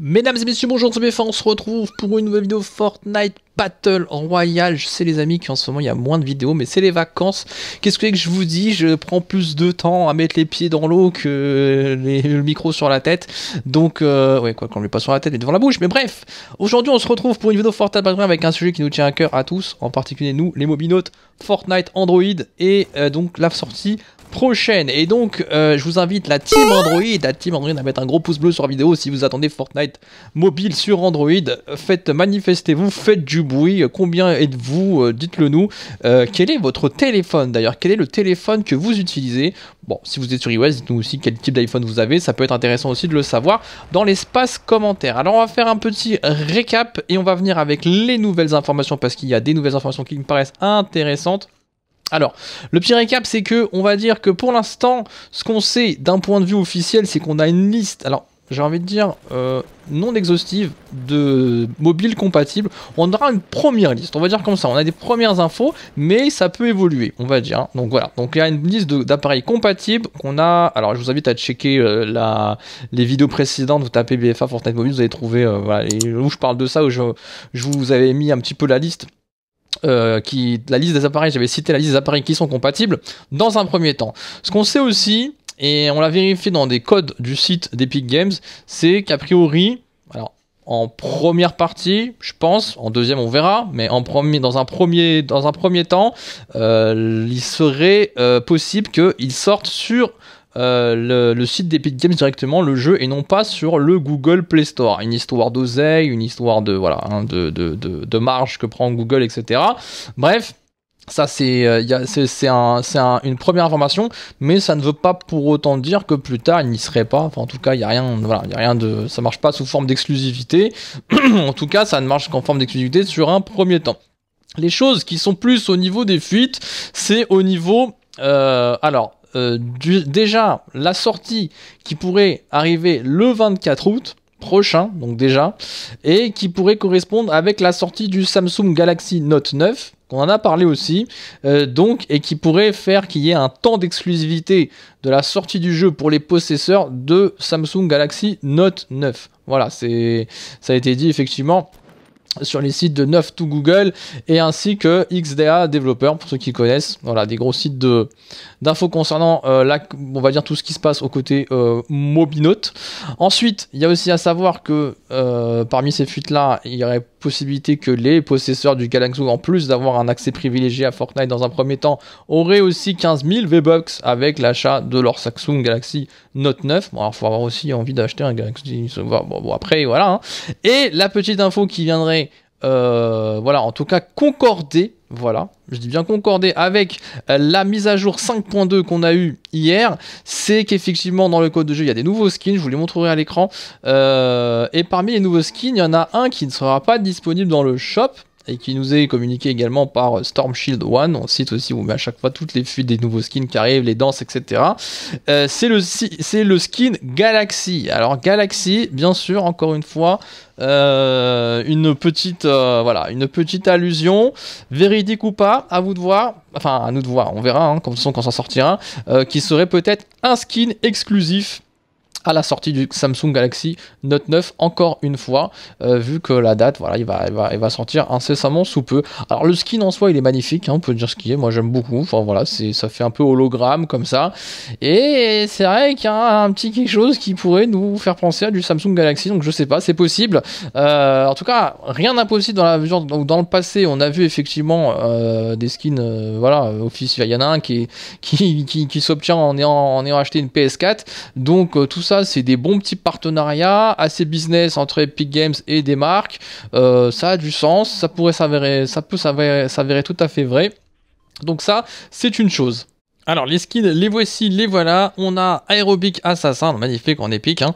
Mesdames et messieurs, bonjour, c'est BF, on se retrouve pour une nouvelle vidéo Fortnite Battle Royale, Je sais les amis qu'en ce moment il y a moins de vidéos, mais c'est les vacances. Qu'est-ce que, je vous dis Je prends plus de temps à mettre les pieds dans l'eau que le micro sur la tête. Donc, euh, ouais, quoi qu'on ne met pas sur la tête, mais devant la bouche. Mais bref, aujourd'hui on se retrouve pour une vidéo Fortnite avec un sujet qui nous tient à cœur à tous, en particulier nous, les mobinotes, Fortnite, Android et euh, donc la sortie prochaine. Et donc, euh, je vous invite la team Android, la team Android à mettre un gros pouce bleu sur la vidéo si vous attendez Fortnite mobile sur Android. Faites, manifestez-vous, faites du bruit Combien êtes-vous euh, Dites-le nous. Euh, quel est votre téléphone d'ailleurs Quel est le téléphone que vous utilisez Bon, si vous êtes sur iOS, dites-nous aussi quel type d'iPhone vous avez. Ça peut être intéressant aussi de le savoir dans l'espace commentaire. Alors, on va faire un petit récap et on va venir avec les nouvelles informations parce qu'il y a des nouvelles informations qui me paraissent intéressantes. Alors, le petit récap, c'est que on va dire que pour l'instant, ce qu'on sait d'un point de vue officiel, c'est qu'on a une liste. Alors, j'ai envie de dire, euh, non exhaustive de mobiles compatibles. On aura une première liste, on va dire comme ça. On a des premières infos, mais ça peut évoluer, on va dire. Donc voilà, donc il y a une liste d'appareils compatibles qu'on a. Alors je vous invite à checker euh, la, les vidéos précédentes. Vous tapez BFA Fortnite Mobile, vous allez trouver euh, voilà, où je parle de ça, où je, je vous avais mis un petit peu la liste. qui, la liste des appareils, j'avais cité la liste des appareils qui sont compatibles dans un premier temps. Ce qu'on sait aussi, et on l'a vérifié dans des codes du site d'Epic Games, c'est qu'a priori, alors en première partie, je pense, en deuxième on verra, mais en premier, dans un premier, dans un premier temps, euh, il serait euh, possible qu'il sorte sur euh, le, site d'Epic Games directement le jeu et non pas sur le Google Play Store. Une histoire d'oseille, une histoire de voilà hein, de, de, de, de marge que prend Google, etc. Bref, ça, c'est euh, un, un, une première information, mais ça ne veut pas pour autant dire que plus tard, il n'y serait pas. Enfin, en tout cas, il n'y a, rien, voilà, y a rien de... Ça marche pas sous forme d'exclusivité. en tout cas, ça ne marche qu'en forme d'exclusivité sur un premier temps. Les choses qui sont plus au niveau des fuites, c'est au niveau... Euh, alors, euh, déjà, la sortie qui pourrait arriver le 24 août prochain, donc déjà, et qui pourrait correspondre avec la sortie du Samsung Galaxy Note 9 on en a parlé aussi, euh, donc, et qui pourrait faire qu'il y ait un temps d'exclusivité de la sortie du jeu pour les possesseurs de Samsung Galaxy Note 9. Voilà, c'est ça a été dit effectivement sur les sites de 9 to Google et ainsi que XDA développeur pour ceux qui connaissent voilà des gros sites de d'infos concernant euh, la, on va dire tout ce qui se passe au côté euh, mobinote ensuite il y a aussi à savoir que euh, parmi ces fuites là il y aurait possibilité que les possesseurs du Galaxy en plus d'avoir un accès privilégié à Fortnite dans un premier temps auraient aussi 15 000 V-Bucks avec l'achat de leur Samsung Galaxy Note 9 bon alors faut avoir aussi envie d'acheter un Galaxy bon, bon après voilà hein. et la petite info qui viendrait euh, voilà, en tout cas concordé, voilà, je dis bien concordé avec euh, la mise à jour 5.2 qu'on a eu hier, c'est qu'effectivement dans le code de jeu il y a des nouveaux skins, je vous les montrerai à l'écran, euh, et parmi les nouveaux skins il y en a un qui ne sera pas disponible dans le shop, et qui nous est communiqué également par euh, Storm Shield One. On cite aussi à chaque fois toutes les fuites des nouveaux skins qui arrivent, les danses, etc. Euh, c'est le, le skin Galaxy. Alors Galaxy, bien sûr, encore une fois, euh, une petite voilà une petite allusion véridique ou pas à vous de voir enfin à nous de voir on verra hein, quand, on s'en sortira qui serait peut-être un skin exclusif à la sortie du Samsung Galaxy Note 9 encore une fois euh, vu que la date voilà il va, va, sortir incessamment sous peu alors le skin en soi il est magnifique hein, on peut dire ce qu'il est moi j'aime beaucoup enfin voilà c'est ça fait un peu hologramme comme ça et c'est vrai qu'il y a un petit quelque chose qui pourrait nous faire penser à du Samsung Galaxy donc je sais pas c'est possible euh, en tout cas rien d'impossible dans la mesure donc dans le passé on a vu effectivement euh, des skins voilà officiels il y en a un qui qui, qui, s'obtient en en ayant acheté une PS4 donc tout ça c'est des bons petits partenariats assez business entre Epic Games et des marques. Euh, ça a du sens, ça pourrait s'avérer, ça peut s'avérer tout à fait vrai. Donc ça, c'est une chose. Alors les skins, les voici, les voilà. On a Aerobic Assassin, magnifique en épique. Hein.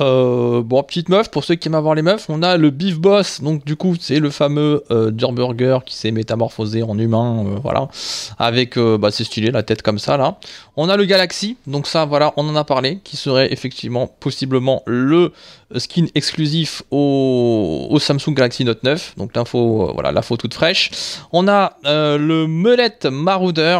Euh, bon, petite meuf, pour ceux qui aiment avoir les meufs, on a le Beef Boss, donc du coup c'est le fameux euh, Durburger qui s'est métamorphosé en humain, euh, voilà. Avec, bah, c'est stylé, la tête comme ça là. On a le Galaxy, donc ça voilà, on en a parlé, qui serait effectivement possiblement le skin exclusif au, Samsung Galaxy Note 9. Donc l'info, voilà, l'info toute fraîche. On a le Melette Marauder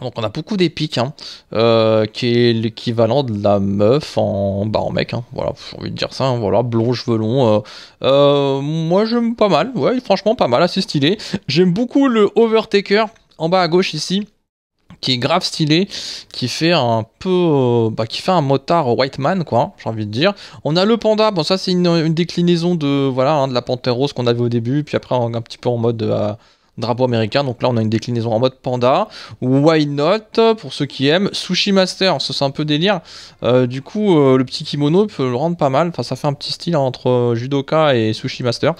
donc on a beaucoup d'épiques, hein. euh, qui est l'équivalent de la meuf en, bah, en mec, hein. voilà, j'ai envie de dire ça, hein. voilà, blond, chevelon. Euh. Euh, moi j'aime pas mal, ouais, franchement pas mal, assez stylé. J'aime beaucoup le Overtaker en bas à gauche ici, qui est grave stylé, qui fait un peu, bah, qui fait un motard white man, quoi, j'ai envie de dire. On a le panda, bon ça c'est une, déclinaison de, voilà, de la panthère rose qu'on avait au début, puis après un petit peu en mode drapeau américain. Donc là, on a une déclinaison en mode panda. Why not Pour ceux qui aiment. Sushi Master, ça c'est un peu délire. Euh, du coup, euh, le petit kimono peut le rendre pas mal. Enfin, ça fait un petit style entre euh, judoka et Sushi Master.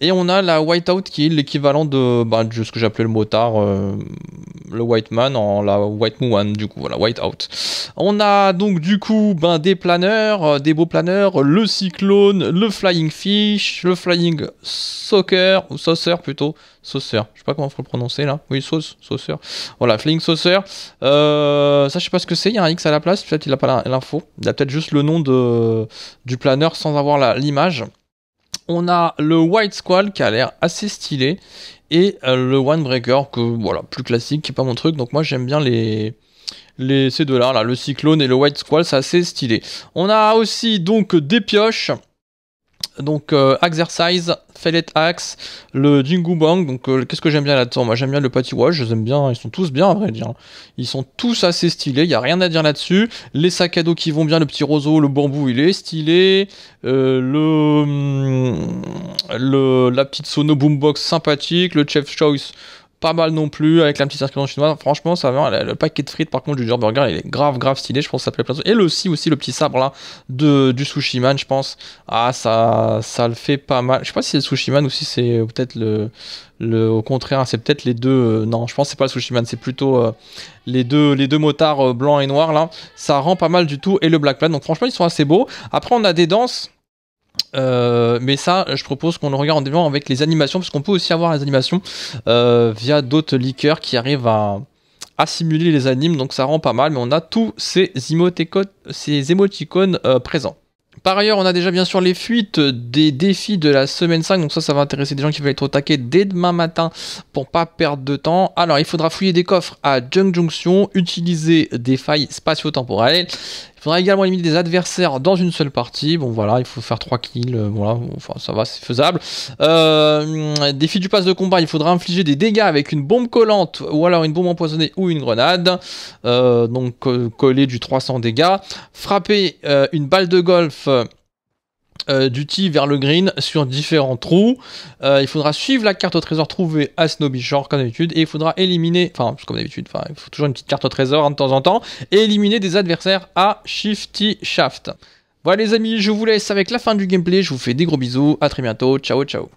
Et on a la Whiteout qui est l'équivalent de, bah, de, ce que j'appelais le motard, le White Man en la White Moon. Du coup, voilà, Whiteout. On a donc du coup ben, des planeurs, des beaux planeurs, le cyclone, le Flying Fish, le Flying Soccer, ou Saucer plutôt. Saucer. Je sais pas comment faut le prononcer là. Oui, sauce, saucer. Voilà, fling Saucer. Euh, ça, je sais pas ce que c'est. Il y a un X à la place. Peut-être il a pas l'info. Il a peut-être juste le nom de, du planeur sans avoir l'image. On a le White Squall qui a l'air assez stylé. Et euh, le One Breaker que, voilà, plus classique, qui est pas mon truc. Donc moi, j'aime bien les les, ces deux-là, là, le cyclone et le white squall, c'est assez stylé. On a aussi donc des pioches. Donc euh, Exercise, Fellet Axe, le Jingu Bang. Donc euh, qu'est-ce que j'aime bien là-dedans Moi j'aime bien le Patty Wash, je bien, ils sont tous bien à vrai dire. Hein. Ils sont tous assez stylés, il n'y a rien à dire là-dessus. Les sacs à dos qui vont bien, le petit roseau, le bambou il est stylé. Euh, le, hum, le, la petite sono boombox sympathique, le chef choice pas mal non plus avec la petite circulation chinoise. Franchement, ça va. Le, paquet de frites, par contre, du dur Burger, il est grave, grave stylé. Je pense que ça plaît plein Et le aussi, aussi le petit sabre là de, du Sushiman, je pense. Ah, ça, ça le fait pas mal. Je sais pas si c'est le Sushiman ou si c'est peut-être le, le, au contraire, hein, c'est peut-être les deux. Euh, non, je pense que c'est pas le Sushiman, c'est plutôt euh, les deux, les deux motards euh, blancs et noirs là. Ça rend pas mal du tout. Et le Black Plan. Donc franchement, ils sont assez beaux. Après, on a des danses euh, mais ça, je propose qu'on le regarde en développement avec les animations, parce qu'on peut aussi avoir les animations euh, via d'autres liqueurs qui arrivent à, simuler les animes, donc ça rend pas mal, mais on a tous ces, ces émoticônes euh, présents. Par ailleurs, on a déjà bien sûr les fuites des défis de la semaine 5, donc ça, ça va intéresser des gens qui veulent être attaqués dès demain matin pour pas perdre de temps. Alors, il faudra fouiller des coffres à Junk Junction, utiliser des failles spatio-temporelles il faudra également éliminer des adversaires dans une seule partie. Bon voilà, il faut faire 3 kills. Euh, voilà, enfin ça va, c'est faisable. Euh, défi du pass de combat, il faudra infliger des dégâts avec une bombe collante ou alors une bombe empoisonnée ou une grenade. Euh, donc coller du 300 dégâts. Frapper une balle de golf euh, duty vers le green sur différents trous. Euh, il faudra suivre la carte au trésor trouvée à Snobby Shore comme d'habitude et il faudra éliminer, enfin comme d'habitude, il faut toujours une petite carte au trésor hein, de temps en temps et éliminer des adversaires à Shifty Shaft. Voilà les amis, je vous laisse avec la fin du gameplay, je vous fais des gros bisous, à très bientôt, ciao ciao.